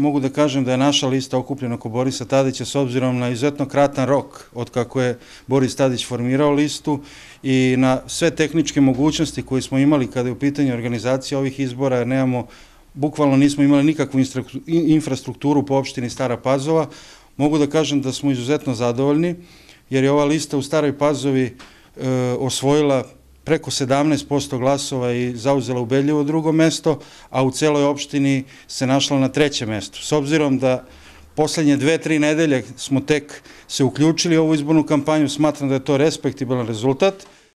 Mogu da kažem da je naša lista okupljena oko Borisa Tadića s obzirom na izuzetno kratan rok od kako je Boris Tadić formirao listu i na sve tehničke mogućnosti koje smo imali kada je u pitanju organizacije ovih izbora, jer nemamo, bukvalno nismo imali nikakvu infrastrukturu po opštini Stara Pazova, mogu da kažem da smo izuzetno zadovoljni, jer je ova lista u Staroj Pazovi e, osvojila preko 17% glasova i zauzela ubedljivo drugo mesto, a u celoj opštini se našla na trećem mestu. S obzirom da poslednje dve, tri nedelje smo tek se uključili u ovu izbornu kampanju, smatram da je to respektibilan rezultat.